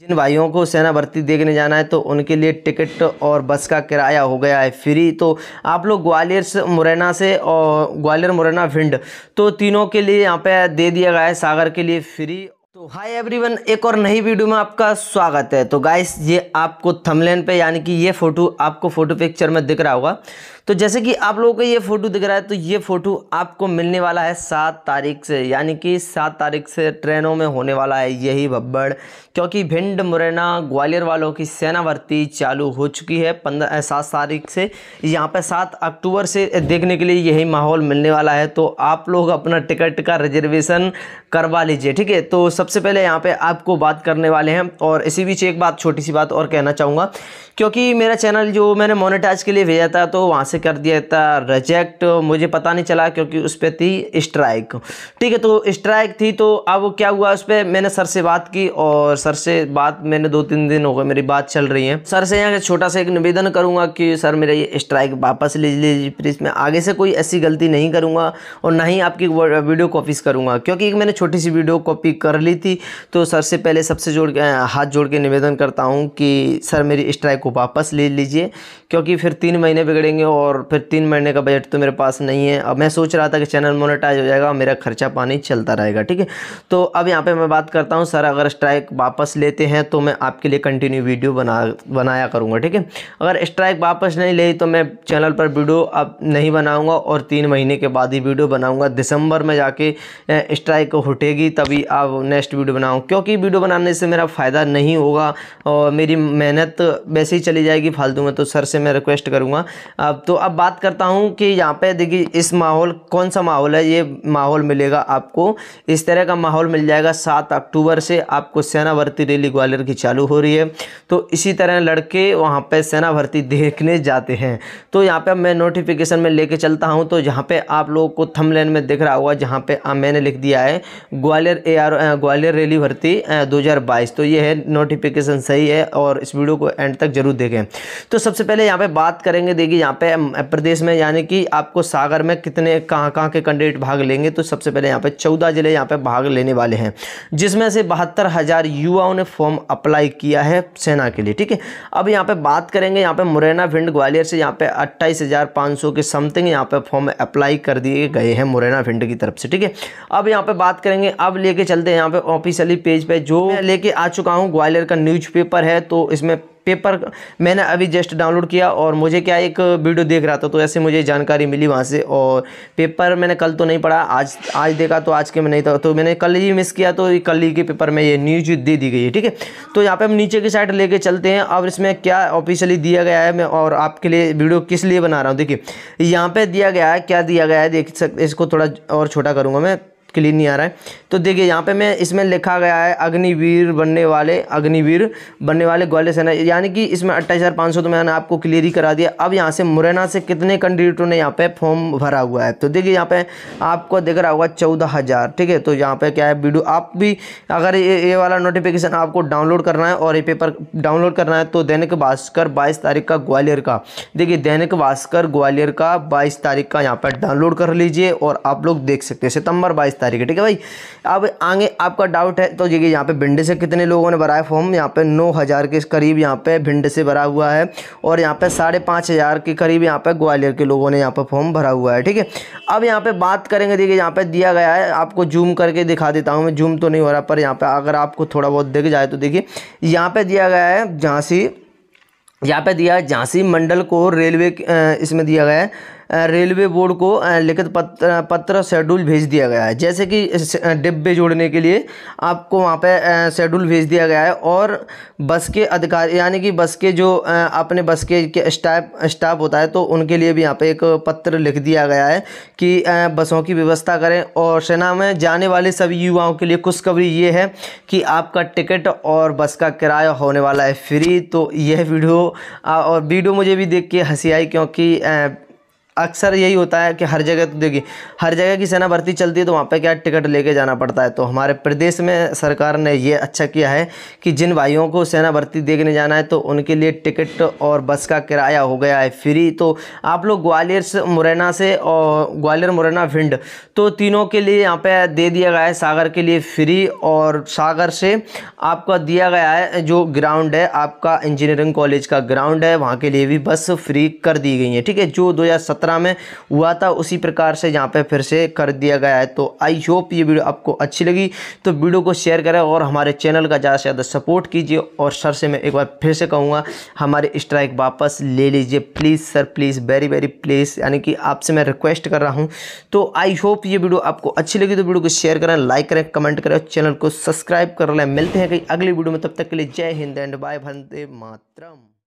जिन भाइयों को सेना भर्ती देखने जाना है तो उनके लिए टिकट और बस का किराया हो गया है फ्री तो आप लोग ग्वालियर से मुरैना से और ग्वालियर मुरैना भिंड तो तीनों के लिए यहाँ पे दे दिया गया है सागर के लिए फ्री तो हाय एवरीवन एक और नई वीडियो में आपका स्वागत है तो गाइस ये आपको थंबनेल पे यानी कि ये फ़ोटो आपको फ़ोटो पिक्चर में दिख रहा होगा तो जैसे कि आप लोगों को ये फ़ोटो दिख रहा है तो ये फ़ोटो आपको मिलने वाला है सात तारीख से यानी कि सात तारीख से ट्रेनों में होने वाला है यही भब्बड़ क्योंकि भिंड मुरैना ग्वालियर वालों की सेना भर्ती चालू हो चुकी है पंद्रह सात तारीख से यहाँ पर सात अक्टूबर से देखने के लिए यही माहौल मिलने वाला है तो आप लोग अपना टिकट का रिजर्वेशन करवा लीजिए ठीक है तो सबसे पहले यहाँ पे आपको बात करने वाले हैं और इसी बीच एक बात छोटी सी बात और कहना चाहूँगा क्योंकि मेरा चैनल जो मैंने मोनेटाइज के लिए भेजा था तो वहाँ से कर दिया था रिजेक्ट मुझे पता नहीं चला क्योंकि उस पर थी स्ट्राइक ठीक है तो स्ट्राइक थी तो अब क्या हुआ उस पर मैंने सर से बात की और सर से बात मैंने दो तीन दिन हो गए मेरी बात चल रही है सर से यहाँ छोटा सा एक निवेदन करूँगा कि सर मेरा ये स्ट्राइक वापस ले लीजिए प्लीज़ मैं आगे से कोई ऐसी गलती नहीं करूँगा और ना ही आपकी वीडियो कॉपीज़ करूँगा क्योंकि मैंने छोटी सी वीडियो कॉपी कर ली थी तो सर से पहले सबसे जोड़ के हाथ जोड़ के निवेदन करता हूँ कि सर मेरी स्ट्राइक को वापस ले लीजिए क्योंकि फिर तीन महीने बिगड़ेंगे और फिर तीन महीने का बजट तो मेरे पास नहीं है अब मैं सोच रहा था कि चैनल मोनिटाइज हो जाएगा मेरा खर्चा पानी चलता रहेगा ठीक है तो अब यहाँ पर मैं बात करता हूँ सर अगर स्ट्राइक वापस लेते हैं तो मैं आपके लिए कंटिन्यू वीडियो बना बनाया करूँगा ठीक है अगर स्ट्राइक वापस नहीं ले तो मैं चैनल पर वीडियो अब नहीं बनाऊँगा और तीन महीने के बाद ही वीडियो बनाऊँगा दिसंबर में जाके स्ट्राइक हो घुटेगी तभी आप नेक्स्ट वीडियो बनाऊँ क्योंकि वीडियो बनाने से मेरा फ़ायदा नहीं होगा और मेरी मेहनत वैसे ही चली जाएगी फालतू में तो सर से मैं रिक्वेस्ट करूँगा अब तो अब बात करता हूँ कि यहाँ पे देखिए इस माहौल कौन सा माहौल है ये माहौल मिलेगा आपको इस तरह का माहौल मिल जाएगा सात अक्टूबर से आपको सेना भर्ती रैली ग्वालियर की चालू हो रही है तो इसी तरह लड़के वहाँ पर सेना भर्ती देखने जाते हैं तो यहाँ पर मैं नोटिफिकेशन में लेके चलता हूँ तो जहाँ पर आप लोगों को थमलेन में दिख रहा होगा जहाँ पर मैंने लिख दिया है Gwalior A R Gwalior rally भर्ती 2022 तो ये है नोटिफिकेशन सही है और इस वीडियो को एंड तक जरूर देखें तो सबसे पहले यहाँ पे बात करेंगे देखिए यहाँ पे प्रदेश में यानी कि आपको सागर में कितने कहाँ कहाँ के कैंडिडेट भाग लेंगे तो सबसे पहले यहाँ पे चौदह जिले यहाँ पे भाग लेने वाले हैं जिसमें से बहत्तर हज़ार युवाओं ने फॉर्म अप्लाई किया है सेना के लिए ठीक है अब यहाँ पे बात करेंगे यहाँ पे मुरैना भिंड ग्वालियर से यहाँ पे अट्ठाईस हज़ार पाँच सौ के समथिंग यहाँ पे फॉर्म अप्लाई कर दिए गए हैं मुरैना भिंड की तरफ से ठीक है अब यहाँ पे बात करें करेंगे अब लेके चलते हैं यहाँ पे ऑफिशियली पेज पे जो मैं लेके आ चुका हूँ ग्वालियर का न्यूज़पेपर है तो इसमें पेपर मैंने अभी जस्ट डाउनलोड किया और मुझे क्या एक वीडियो देख रहा था तो ऐसे मुझे जानकारी मिली वहाँ से और पेपर मैंने कल तो नहीं पढ़ा आज आज देखा तो आज के में नहीं था तो मैंने कल ही मिस किया तो कल ही के पेपर में ये न्यूज दे दी गई है ठीक है तो यहाँ पे हम नीचे की साइड लेके चलते हैं और इसमें क्या ऑफिशियली दिया गया है मैं और आपके लिए वीडियो किस लिए बना रहा हूँ देखिए यहाँ पर दिया गया है क्या दिया गया है देख सकते इसको थोड़ा और छोटा करूँगा मैं क्लीन नहीं आ रहा है तो देखिए यहाँ पे मैं इसमें लिखा गया है अग्निवीर बनने वाले अग्निवीर बनने वाले ग्वालियर सेना यानी कि इसमें अट्ठाईस हज़ार पाँच सौ तो मैंने आपको क्लियर ही करा दिया अब यहाँ से मुरैना से कितने कैंडिडेटों ने यहाँ पे फॉर्म भरा हुआ है तो देखिए यहाँ पे आपको दिख रहा होगा चौदह हज़ार ठीक है तो यहाँ पर क्या है वीडियो आप भी अगर ये ये वाला नोटिफिकेशन आपको डाउनलोड करना है और ये पेपर डाउनलोड करना है तो दैनिक भास्कर बाईस तारीख का ग्वालियर का देखिए दैनिक भास्कर ग्वालियर का बाईस तारीख का यहाँ पर डाउनलोड कर लीजिए और आप लोग देख सकते हैं सितंबर बाईस तारीख ठीक है भाई अब आगे आपका डाउट है तो ये यहाँ पे भिंड से कितने लोगों ने भरा है फॉर्म यहाँ पे नौ हज़ार के करीब यहाँ पे भिंड से भरा हुआ है और यहाँ पे साढ़े पाँच हज़ार के करीब यहाँ पे ग्वालियर के लोगों ने यहाँ पे फॉर्म भरा हुआ है ठीक है अब यहाँ पे बात करेंगे देखिए यहाँ पे दिया गया है आपको जूम करके दिखा देता हूँ मैं जूम तो नहीं हो रहा पर यहाँ पर अगर आपको थोड़ा बहुत दिख जाए तो देखिए यहाँ पर दिया गया है झांसी यहाँ पर दिया झांसी मंडल को रेलवे इसमें दिया गया है रेलवे बोर्ड को लिखित पत्र पत्र शेड्यूल भेज दिया गया है जैसे कि डिब्बे जोड़ने के लिए आपको वहाँ पे शेड्यूल भेज दिया गया है और बस के अधिकारी यानी कि बस के जो अपने बस के स्टाफ स्टाफ होता है तो उनके लिए भी यहाँ पे एक पत्र लिख दिया गया है कि बसों की व्यवस्था करें और सेना में जाने वाले सभी युवाओं के लिए खुशखबरी ये है कि आपका टिकट और बस का किराया होने वाला है फ्री तो यह वीडियो और वीडियो मुझे भी देख के हंसी आई क्योंकि अक्सर यही होता है कि हर जगह तो देखिए हर जगह की सेना भर्ती चलती है तो वहाँ पे क्या टिकट लेके जाना पड़ता है तो हमारे प्रदेश में सरकार ने ये अच्छा किया है कि जिन भाइयों को सेना भर्ती देखने जाना है तो उनके लिए टिकट और बस का किराया हो गया है फ्री तो आप लोग ग्वालियर से मुरैना से और ग्वालियर मुरैना भिंड तो तीनों के लिए यहाँ पर दे दिया गया है सागर के लिए फ्री और सागर से आपका दिया गया है जो ग्राउंड है आपका इंजीनियरिंग कॉलेज का ग्राउंड है वहाँ के लिए भी बस फ्री कर दी गई है ठीक है जो दो 2017 में हुआ था उसी प्रकार से यहाँ पे फिर से कर दिया गया है तो आई होप ये वीडियो आपको अच्छी लगी तो वीडियो को शेयर करें और हमारे चैनल का ज़्यादा से ज़्यादा सपोर्ट कीजिए और सर से मैं एक बार फिर से कहूँगा हमारे स्ट्राइक वापस ले लीजिए please sir please very very please यानी कि आपसे मैं रिक्वेस्ट कर रहा हूँ तो आई होप ये वीडियो आपको अच्छी लगी तो वीडियो को शेयर करें लाइक करें कमेंट करें और चैनल को सब्सक्राइब कर लें मिलते हैं कहीं अगली वीडियो में तब तक के लिए जय हिंद एंड बाय भंदे मातरम